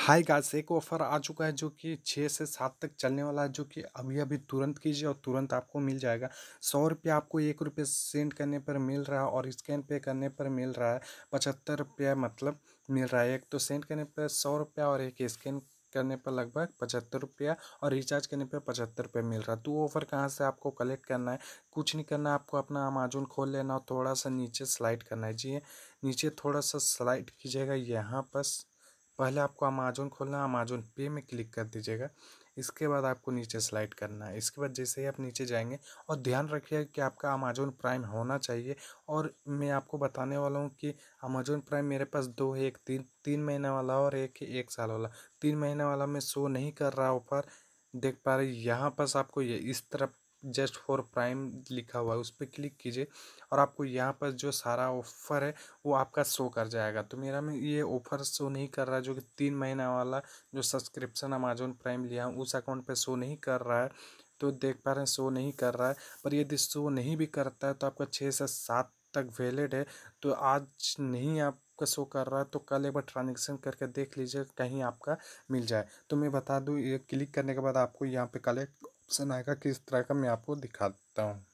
high guys एक offer आ चुका है जो कि छः से सात तक चलने वाला है जो कि अभी अभी तुरंत कीजिए और तुरंत आपको मिल जाएगा सौ रुपये आपको एक रुपये सेंड करने पर मिल रहा है और स्कैन पे करने पर मिल रहा है पचहत्तर रुपया मतलब मिल रहा है एक तो सेंड करने पर सौ रुपया और एक स्कैन करने पर लगभग पचहत्तर रुपया और रिचार्ज करने पर पचहत्तर रुपये मिल रहा है तो ऑफर कहाँ से आपको कलेक्ट करना है कुछ नहीं करना है आपको अपना अमेजोन खोल लेना और थोड़ा सा नीचे स्लाइड करना है जी हाँ, नीचे थोड़ा सा स्लाइड कीजिएगा यहाँ पर पहले आपको अमेजोन खोलना है अमेजोन पे में क्लिक कर दीजिएगा इसके बाद आपको नीचे स्लाइड करना है इसके बाद जैसे ही आप नीचे जाएंगे और ध्यान रखिएगा कि आपका अमेजोन प्राइम होना चाहिए और मैं आपको बताने वाला हूँ कि अमेजोन प्राइम मेरे पास दो है एक तीन तीन महीने वाला और एक एक साल वाला तीन महीने वाला मैं शो नहीं कर रहा ऊपर देख पा रहे यहाँ पास आपको ये इस तरफ जस्ट फॉर प्राइम लिखा हुआ है उस पर क्लिक कीजिए और आपको यहाँ पर जो सारा ऑफर है वो आपका शो कर जाएगा तो मेरा में ये ऑफर शो नहीं कर रहा है जो कि तीन महीना वाला जो सब्सक्रिप्शन अमेजोन प्राइम लिया हूँ उस अकाउंट पर शो नहीं कर रहा है तो देख पा रहे हैं शो नहीं कर रहा है पर यदि शो नहीं भी करता है तो आपका छः से सात तक वैलिड है तो आज नहीं आप आपका शो कर रहा है तो कल एक बार ट्रांजेक्शन करके देख लीजिए कहीं आपका मिल जाए तो मैं बता दूँ ये क्लिक करने के बाद आपको यहाँ पे कलेक्ट ऑप्शन आएगा किस तरह का मैं आपको दिखाता हूँ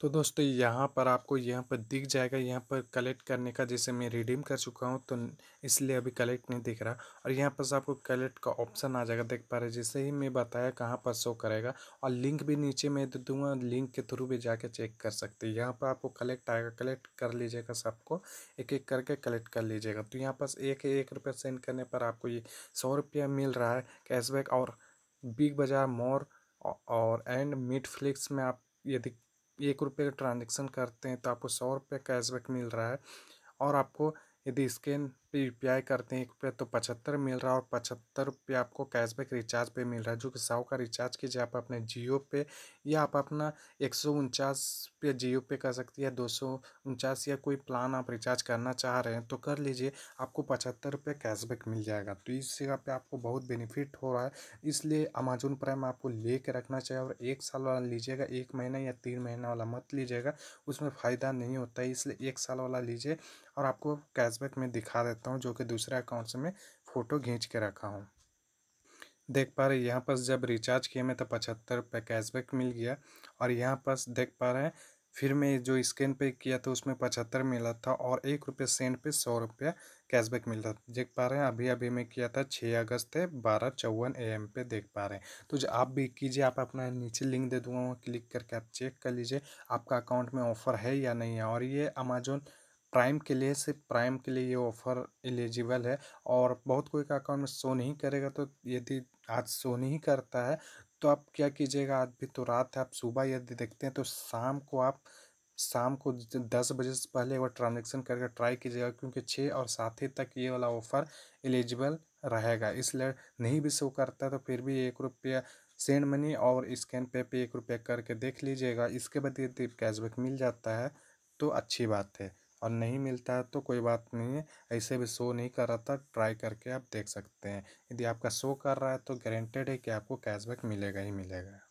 तो दोस्तों यहाँ पर आपको यहाँ पर दिख जाएगा यहाँ पर कलेक्ट करने का जैसे मैं रिडीम कर चुका हूँ तो इसलिए अभी कलेक्ट नहीं दिख रहा और यहाँ पर आपको कलेक्ट का ऑप्शन आ जाएगा देख पा रहे जैसे ही मैं बताया कहाँ पर शो करेगा और लिंक भी नीचे मैं दे दूँगा लिंक के थ्रू भी जाके चेक कर सकते हैं यहाँ पर आपको कलेक्ट आएगा कलेक्ट कर लीजिएगा सबको एक एक करके कलेक्ट कर लीजिएगा तो यहाँ पर एक एक रुपये सेंड करने पर आपको ये सौ रुपया मिल रहा है कैशबैक और बिग बाज़ार मोर और एंड मिटफ्लिक्स में आप यदि एक रुपये का ट्रांजेक्शन करते हैं तो आपको सौ रुपये कैशबैक मिल रहा है और आपको यदि स्कैन यू करते हैं एक रुपया तो पचहत्तर मिल रहा है और पचहत्तर रुपया आपको कैशबैक रिचार्ज पे मिल रहा है जो कि साओ का रिचार्ज कीजिए आप अपने जियो पे या आप अपना एक सौ उनचास रुपया जियो पे कर सकती है दो सौ उनचास या कोई प्लान आप रिचार्ज करना चाह रहे हैं तो कर लीजिए आपको पचहत्तर रुपये कैशबैक मिल जाएगा तो इस जगह पर आपको बहुत बेनिफिट हो रहा है इसलिए अमेजोन प्राइम आपको ले कर रखना चाहिए और एक साल वाला लीजिएगा एक महीना या तीन महीना वाला मत लीजिएगा उसमें फ़ायदा नहीं होता है इसलिए एक साल वाला लीजिए और आपको कैशबैक में दिखा देता सकता हूँ जो कि दूसरे अकाउंट से मैं फ़ोटो खींच के रखा हूँ देख पा रहे हैं यहाँ पर जब रिचार्ज किया मैं तो पचहत्तर रुपये कैशबैक मिल गया और यहाँ पर देख पा रहे हैं फिर मैं जो स्कैन पे किया था तो उसमें पचहत्तर मिला था और एक रुपये सेंट पे सौ रुपया कैशबैक मिल रहा था देख पा रहे हैं अभी अभी मैं किया था छः अगस्त है बारह चौवन ए एम पे देख पा रहे हैं तो जो आप भी कीजिए आप अपना नीचे लिंक दे दूँगा वहाँ क्लिक करके आप चेक कर लीजिए आपका अकाउंट में ऑफ़र है या नहीं है और ये अमेजोन प्राइम के लिए सिर्फ प्राइम के लिए ये ऑफ़र एलिजिबल है और बहुत कोई का अकाउंट में शो नहीं करेगा तो यदि आज शो नहीं करता है तो आप क्या कीजिएगा आज भी तो रात है आप सुबह यदि देखते हैं तो शाम को आप शाम को दस बजे से पहले एक बार ट्रांजेक्शन करके ट्राई कीजिएगा क्योंकि छः और सात ही तक ये वाला ऑफ़र एलिजिबल रहेगा इसलिए नहीं भी शो करता है तो फिर भी एक रुपया सेंड मनी और स्कैन पे पे एक रुपया करके देख लीजिएगा इसके बाद यदि कैशबैक मिल जाता है तो अच्छी बात है और नहीं मिलता है तो कोई बात नहीं है ऐसे भी शो नहीं कर रहा था ट्राई करके आप देख सकते हैं यदि आपका शो कर रहा है तो गारंटेड है कि आपको कैशबैक मिलेगा ही मिलेगा